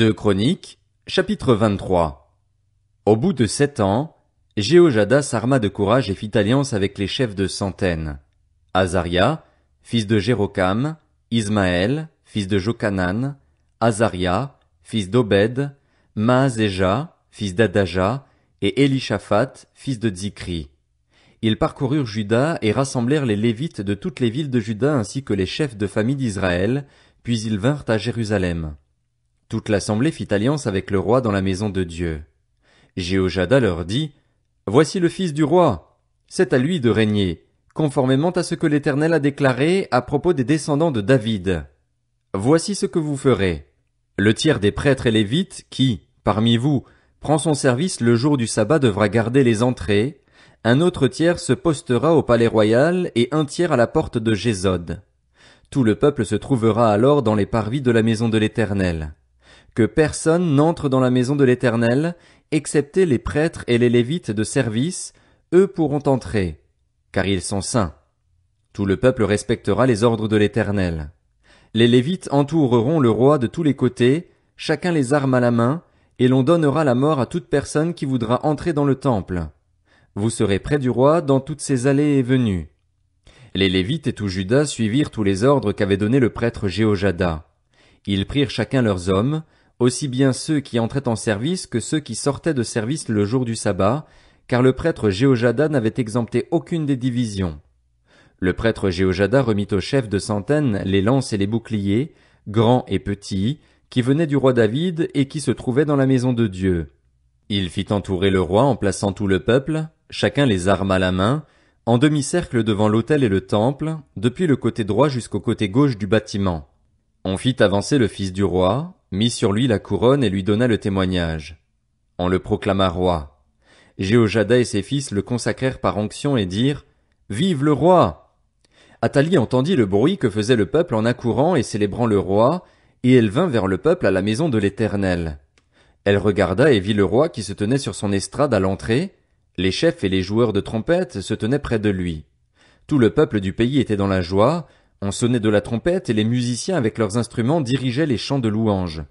2 Chroniques, chapitre 23. Au bout de sept ans, Jéhojada s'arma de courage et fit alliance avec les chefs de centaines. Azaria, fils de Jérocam, Ismaël, fils de Jokanan, Azaria, fils d'Obed, Maazéja, fils d'Adaja, et Elishaphat, fils de Zikri. Ils parcoururent Juda et rassemblèrent les Lévites de toutes les villes de Juda ainsi que les chefs de famille d'Israël, puis ils vinrent à Jérusalem. Toute l'assemblée fit alliance avec le roi dans la maison de Dieu. Jéhojada leur dit, Voici le fils du roi. C'est à lui de régner, conformément à ce que l'Éternel a déclaré à propos des descendants de David. Voici ce que vous ferez. Le tiers des prêtres et lévites qui, parmi vous, prend son service le jour du sabbat devra garder les entrées, un autre tiers se postera au palais royal et un tiers à la porte de Jézode. Tout le peuple se trouvera alors dans les parvis de la maison de l'Éternel que personne n'entre dans la maison de l'Éternel, excepté les prêtres et les Lévites de service, eux pourront entrer, car ils sont saints. Tout le peuple respectera les ordres de l'Éternel. Les Lévites entoureront le roi de tous les côtés, chacun les armes à la main, et l'on donnera la mort à toute personne qui voudra entrer dans le temple. Vous serez près du roi dans toutes ses allées et venues. Les Lévites et tout Judas suivirent tous les ordres qu'avait donné le prêtre Jéhojada. Ils prirent chacun leurs hommes, aussi bien ceux qui entraient en service que ceux qui sortaient de service le jour du sabbat, car le prêtre Jéhojada n'avait exempté aucune des divisions. Le prêtre Jéhojada remit aux chefs de centaines les lances et les boucliers, grands et petits, qui venaient du roi David et qui se trouvaient dans la maison de Dieu. Il fit entourer le roi en plaçant tout le peuple, chacun les armes à la main, en demi-cercle devant l'autel et le temple, depuis le côté droit jusqu'au côté gauche du bâtiment. On fit avancer le fils du roi, Mis sur lui la couronne et lui donna le témoignage. On le proclama roi. Jéhojada et ses fils le consacrèrent par onction et dirent Vive le roi! Athalie entendit le bruit que faisait le peuple en accourant et célébrant le roi, et elle vint vers le peuple à la maison de l'Éternel. Elle regarda et vit le roi qui se tenait sur son estrade à l'entrée, les chefs et les joueurs de trompette se tenaient près de lui. Tout le peuple du pays était dans la joie, on sonnait de la trompette et les musiciens avec leurs instruments dirigeaient les chants de louanges.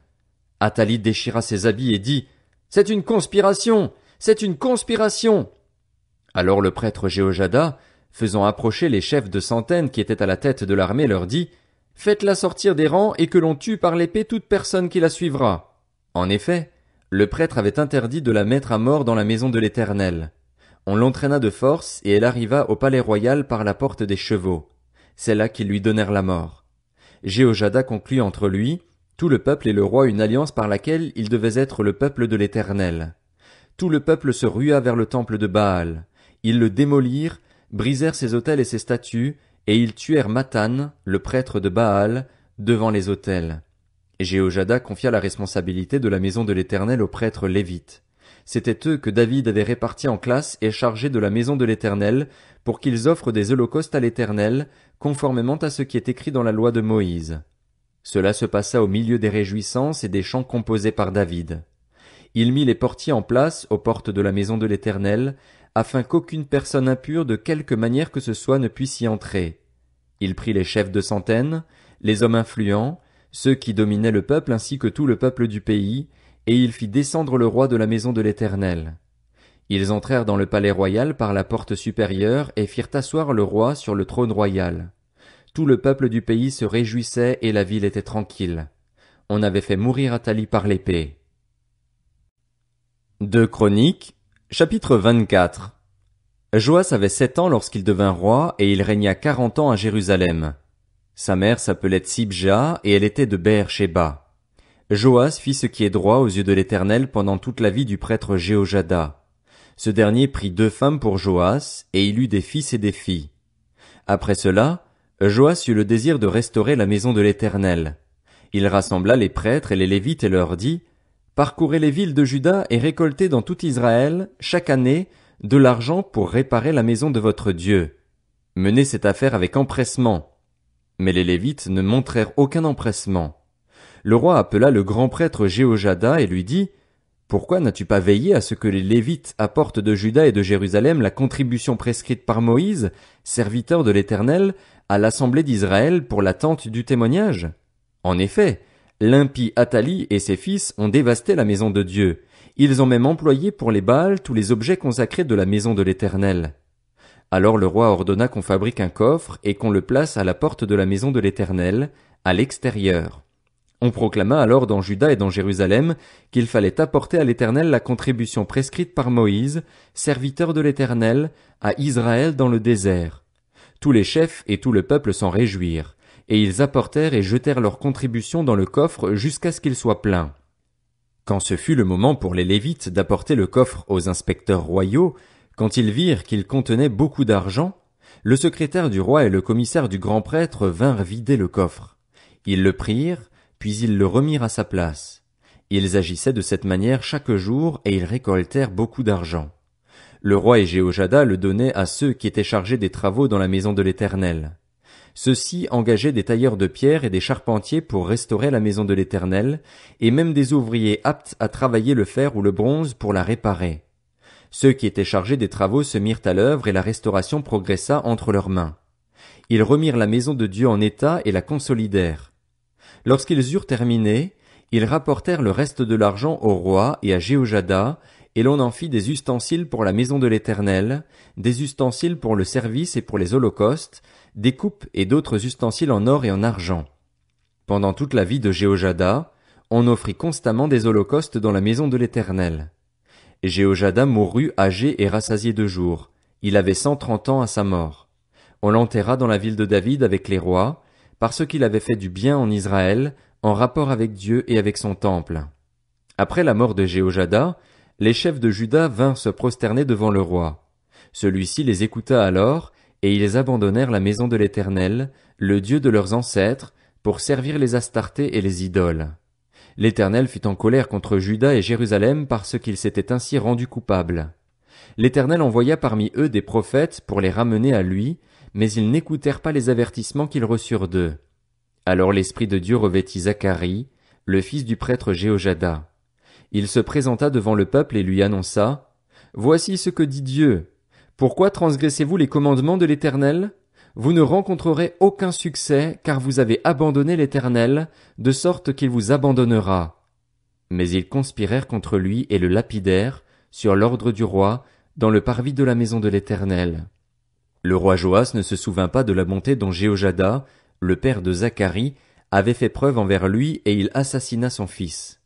Athalie déchira ses habits et dit C'est une conspiration! C'est une conspiration! Alors le prêtre Géojada, faisant approcher les chefs de centaines qui étaient à la tête de l'armée, leur dit Faites-la sortir des rangs et que l'on tue par l'épée toute personne qui la suivra. En effet, le prêtre avait interdit de la mettre à mort dans la maison de l'Éternel. On l'entraîna de force, et elle arriva au palais royal par la porte des chevaux c'est là qu'ils lui donnèrent la mort. Jéhojada conclut entre lui, tout le peuple et le roi une alliance par laquelle il devait être le peuple de l'Éternel. Tout le peuple se rua vers le temple de Baal. Ils le démolirent, brisèrent ses autels et ses statues, et ils tuèrent Matan, le prêtre de Baal, devant les autels. Jéhojada confia la responsabilité de la maison de l'Éternel au prêtre lévite. C'était eux que David avait répartis en classes et chargés de la maison de l'Éternel, pour qu'ils offrent des holocaustes à l'Éternel, conformément à ce qui est écrit dans la loi de Moïse. Cela se passa au milieu des réjouissances et des chants composés par David. Il mit les portiers en place aux portes de la maison de l'Éternel, afin qu'aucune personne impure de quelque manière que ce soit ne puisse y entrer. Il prit les chefs de centaines, les hommes influents, ceux qui dominaient le peuple ainsi que tout le peuple du pays, et il fit descendre le roi de la maison de l'Éternel. Ils entrèrent dans le palais royal par la porte supérieure et firent asseoir le roi sur le trône royal. Tout le peuple du pays se réjouissait et la ville était tranquille. On avait fait mourir Athalie par l'épée. Deux Chroniques, chapitre 24. Joas avait sept ans lorsqu'il devint roi et il régna quarante ans à Jérusalem. Sa mère s'appelait Sibja et elle était de Beersheba. Joas fit ce qui est droit aux yeux de l'Éternel pendant toute la vie du prêtre Jéhojada. Ce dernier prit deux femmes pour Joas, et il eut des fils et des filles. Après cela, Joas eut le désir de restaurer la maison de l'Éternel. Il rassembla les prêtres et les Lévites et leur dit, Parcourez les villes de Juda et récoltez dans tout Israël, chaque année, de l'argent pour réparer la maison de votre Dieu. Menez cette affaire avec empressement. Mais les Lévites ne montrèrent aucun empressement. Le roi appela le grand prêtre Géojada et lui dit Pourquoi n'as-tu pas veillé à ce que les Lévites apportent de Juda et de Jérusalem la contribution prescrite par Moïse, serviteur de l'Éternel, à l'assemblée d'Israël pour l'attente du témoignage? En effet, l'impie Athalie et ses fils ont dévasté la maison de Dieu. Ils ont même employé pour les Baals tous les objets consacrés de la maison de l'Éternel. Alors le roi ordonna qu'on fabrique un coffre et qu'on le place à la porte de la maison de l'Éternel, à l'extérieur. On proclama alors dans Juda et dans Jérusalem qu'il fallait apporter à l'Éternel la contribution prescrite par Moïse, serviteur de l'Éternel, à Israël dans le désert. Tous les chefs et tout le peuple s'en réjouirent, et ils apportèrent et jetèrent leur contribution dans le coffre jusqu'à ce qu'il soit plein. Quand ce fut le moment pour les Lévites d'apporter le coffre aux inspecteurs royaux, quand ils virent qu'il contenait beaucoup d'argent, le secrétaire du roi et le commissaire du grand prêtre vinrent vider le coffre. Ils le prirent, puis ils le remirent à sa place. Ils agissaient de cette manière chaque jour et ils récoltèrent beaucoup d'argent. Le roi et Géojada le donnaient à ceux qui étaient chargés des travaux dans la maison de l'Éternel. Ceux-ci engageaient des tailleurs de pierre et des charpentiers pour restaurer la maison de l'Éternel, et même des ouvriers aptes à travailler le fer ou le bronze pour la réparer. Ceux qui étaient chargés des travaux se mirent à l'œuvre et la restauration progressa entre leurs mains. Ils remirent la maison de Dieu en état et la consolidèrent. Lorsqu'ils eurent terminé, ils rapportèrent le reste de l'argent au roi et à Jéhojada, et l'on en fit des ustensiles pour la maison de l'Éternel, des ustensiles pour le service et pour les holocaustes, des coupes et d'autres ustensiles en or et en argent. Pendant toute la vie de Jéhojada, on offrit constamment des holocaustes dans la maison de l'Éternel. Jéhojada mourut âgé et rassasié de jours. Il avait cent trente ans à sa mort. On l'enterra dans la ville de David avec les rois, parce qu'il avait fait du bien en Israël, en rapport avec Dieu et avec son temple. Après la mort de Jéhojada, les chefs de Juda vinrent se prosterner devant le roi. Celui-ci les écouta alors, et ils abandonnèrent la maison de l'Éternel, le Dieu de leurs ancêtres, pour servir les Astartés et les idoles. L'Éternel fut en colère contre Juda et Jérusalem parce qu'ils s'étaient ainsi rendus coupables. L'Éternel envoya parmi eux des prophètes pour les ramener à lui, mais ils n'écoutèrent pas les avertissements qu'ils reçurent d'eux. Alors l'Esprit de Dieu revêtit Zacharie, le fils du prêtre Jéhojada. Il se présenta devant le peuple et lui annonça, Voici ce que dit Dieu. Pourquoi transgressez-vous les commandements de l'Éternel? Vous ne rencontrerez aucun succès, car vous avez abandonné l'Éternel, de sorte qu'il vous abandonnera. Mais ils conspirèrent contre lui et le lapidèrent, sur l'ordre du roi, dans le parvis de la maison de l'Éternel. Le roi Joas ne se souvint pas de la bonté dont Jéhojada, le père de Zacharie, avait fait preuve envers lui et il assassina son fils.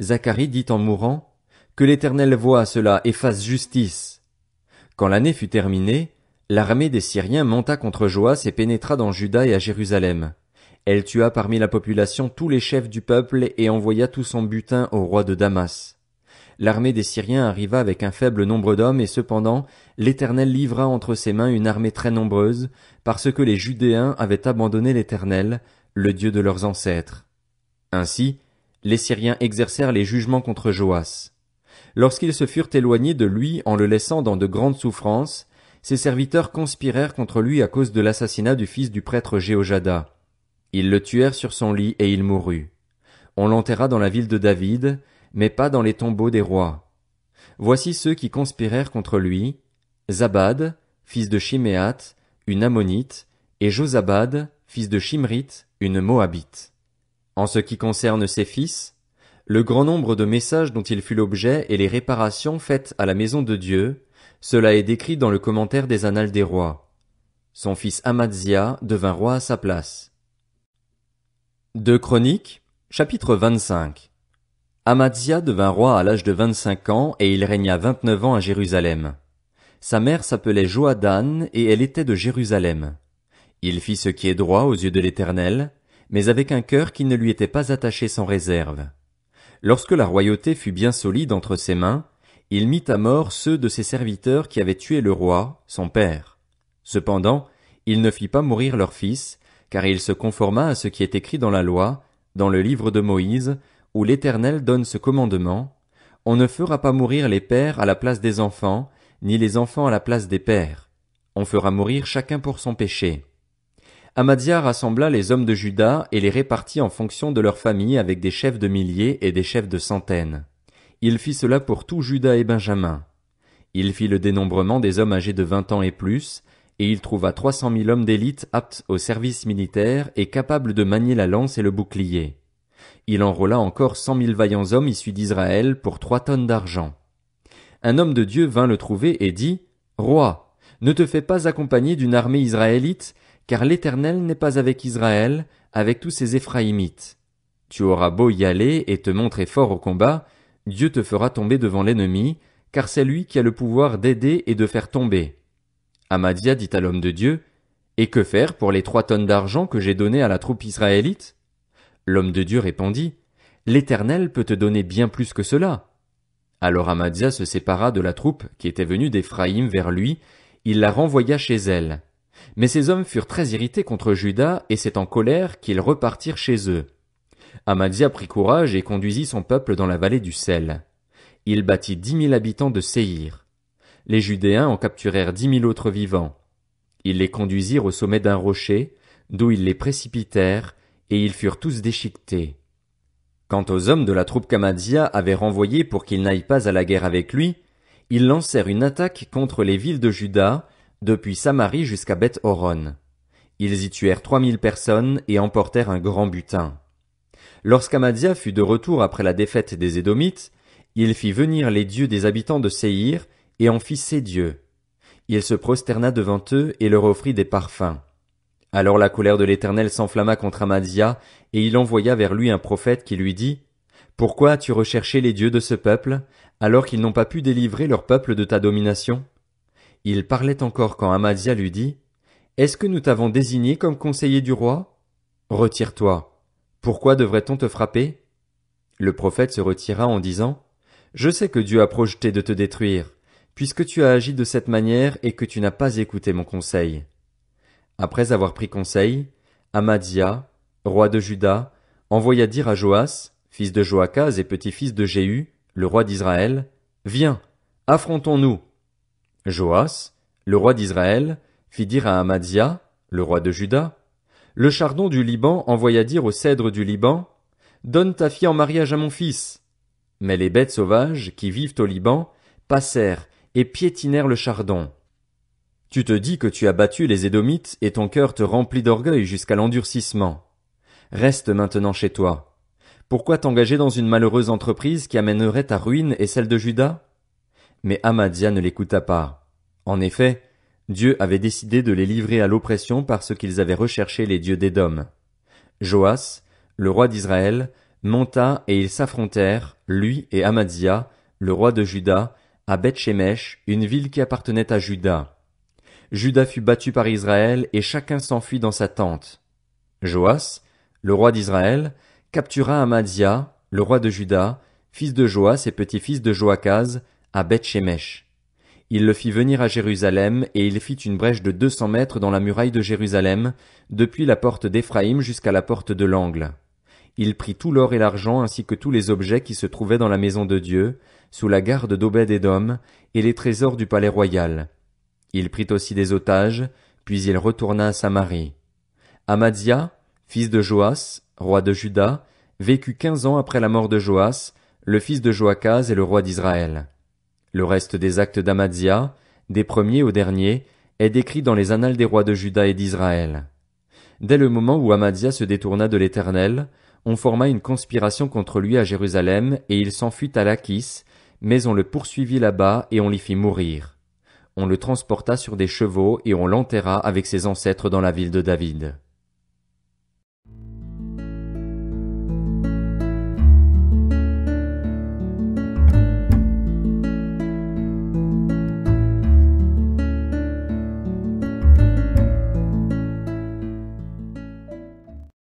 Zacharie dit en mourant, Que l'Éternel voie cela et fasse justice. Quand l'année fut terminée, l'armée des Syriens monta contre Joas et pénétra dans Juda et à Jérusalem. Elle tua parmi la population tous les chefs du peuple et envoya tout son butin au roi de Damas. L'armée des Syriens arriva avec un faible nombre d'hommes et cependant l'Éternel livra entre ses mains une armée très nombreuse, parce que les Judéens avaient abandonné l'Éternel, le Dieu de leurs ancêtres. Ainsi, les Syriens exercèrent les jugements contre Joas. Lorsqu'ils se furent éloignés de lui en le laissant dans de grandes souffrances, ses serviteurs conspirèrent contre lui à cause de l'assassinat du fils du prêtre Jéhojada. Ils le tuèrent sur son lit et il mourut. On l'enterra dans la ville de David, mais pas dans les tombeaux des rois. Voici ceux qui conspirèrent contre lui, Zabad, fils de Shiméat une ammonite, et Josabad, fils de Shimrite, une moabite. En ce qui concerne ses fils, le grand nombre de messages dont il fut l'objet et les réparations faites à la maison de Dieu, cela est décrit dans le commentaire des Annales des rois. Son fils Amazia devint roi à sa place. Deux Chroniques, chapitre 25. Amazia devint roi à l'âge de vingt-cinq ans et il régna vingt-neuf ans à Jérusalem. Sa mère s'appelait Joadan et elle était de Jérusalem. Il fit ce qui est droit aux yeux de l'Éternel, mais avec un cœur qui ne lui était pas attaché sans réserve. Lorsque la royauté fut bien solide entre ses mains, il mit à mort ceux de ses serviteurs qui avaient tué le roi, son père. Cependant, il ne fit pas mourir leur fils, car il se conforma à ce qui est écrit dans la loi, dans le livre de Moïse, où l'Éternel donne ce commandement, On ne fera pas mourir les pères à la place des enfants, ni les enfants à la place des pères. On fera mourir chacun pour son péché. Amadia rassembla les hommes de Juda et les répartit en fonction de leur famille avec des chefs de milliers et des chefs de centaines. Il fit cela pour tout Juda et Benjamin. Il fit le dénombrement des hommes âgés de vingt ans et plus, et il trouva trois cent mille hommes d'élite aptes au service militaire et capables de manier la lance et le bouclier. Il enrôla encore cent mille vaillants hommes issus d'Israël pour trois tonnes d'argent. Un homme de Dieu vint le trouver et dit, Roi, ne te fais pas accompagner d'une armée israélite, car l'Éternel n'est pas avec Israël, avec tous ses Éphraïmites. Tu auras beau y aller et te montrer fort au combat, Dieu te fera tomber devant l'ennemi, car c'est lui qui a le pouvoir d'aider et de faire tomber. Amadia dit à l'homme de Dieu, Et que faire pour les trois tonnes d'argent que j'ai données à la troupe israélite? L'homme de Dieu répondit, L'Éternel peut te donner bien plus que cela. Alors Amadia se sépara de la troupe qui était venue d'Éphraïm vers lui, il la renvoya chez elle. Mais ces hommes furent très irrités contre Judas, et c'est en colère qu'ils repartirent chez eux. Amadia prit courage et conduisit son peuple dans la vallée du sel. Il bâtit dix mille habitants de Séir. Les Judéens en capturèrent dix mille autres vivants. Ils les conduisirent au sommet d'un rocher, d'où ils les précipitèrent, et ils furent tous déchiquetés. Quant aux hommes de la troupe qu'Amadia avait renvoyés pour qu'ils n'aillent pas à la guerre avec lui, ils lancèrent une attaque contre les villes de Juda, depuis Samarie jusqu'à Beth Horon. Ils y tuèrent trois mille personnes et emportèrent un grand butin. Lorsqu'Amadia fut de retour après la défaite des Édomites, il fit venir les dieux des habitants de Séir et en fit ses dieux. Il se prosterna devant eux et leur offrit des parfums. Alors la colère de l'Éternel s'enflamma contre Amazia et il envoya vers lui un prophète qui lui dit Pourquoi as-tu recherché les dieux de ce peuple, alors qu'ils n'ont pas pu délivrer leur peuple de ta domination Il parlait encore quand Amazia lui dit Est-ce que nous t'avons désigné comme conseiller du roi Retire-toi. Pourquoi devrait-on te frapper Le prophète se retira en disant Je sais que Dieu a projeté de te détruire, puisque tu as agi de cette manière et que tu n'as pas écouté mon conseil. Après avoir pris conseil, Amadia, roi de Juda, envoya dire à Joas, fils de Joachaz et petit-fils de Jéhu, le roi d'Israël, Viens, affrontons-nous. Joas, le roi d'Israël, fit dire à Amadia, le roi de Juda, le chardon du Liban envoya dire au cèdre du Liban, Donne ta fille en mariage à mon fils. Mais les bêtes sauvages qui vivent au Liban passèrent et piétinèrent le chardon. Tu te dis que tu as battu les Édomites et ton cœur te remplit d'orgueil jusqu'à l'endurcissement. Reste maintenant chez toi. Pourquoi t'engager dans une malheureuse entreprise qui amènerait ta ruine et celle de Judas? Mais Amadia ne l'écouta pas. En effet, Dieu avait décidé de les livrer à l'oppression parce qu'ils avaient recherché les dieux d'Édom. Joas, le roi d'Israël, monta et ils s'affrontèrent, lui et Amadia, le roi de Juda, à Shemesh, une ville qui appartenait à Juda. Judas fut battu par Israël et chacun s'enfuit dans sa tente. Joas, le roi d'Israël, captura Amadzia, le roi de Juda, fils de Joas et petit-fils de Joachaz, à Beth-Shemesh. Il le fit venir à Jérusalem et il fit une brèche de deux cents mètres dans la muraille de Jérusalem, depuis la porte d'Éphraïm jusqu'à la porte de l'angle. Il prit tout l'or et l'argent ainsi que tous les objets qui se trouvaient dans la maison de Dieu, sous la garde d'Obed-Edom, et les trésors du palais royal il prit aussi des otages, puis il retourna à Samarie. Amadzia, fils de Joas, roi de Juda, vécut quinze ans après la mort de Joas, le fils de Joachaz et le roi d'Israël. Le reste des actes d'Amadzia, des premiers au dernier, est décrit dans les annales des rois de Juda et d'Israël. Dès le moment où Amadzia se détourna de l'Éternel, on forma une conspiration contre lui à Jérusalem, et il s'enfuit à Lachis, mais on le poursuivit là-bas et on l'y fit mourir on le transporta sur des chevaux et on l'enterra avec ses ancêtres dans la ville de David.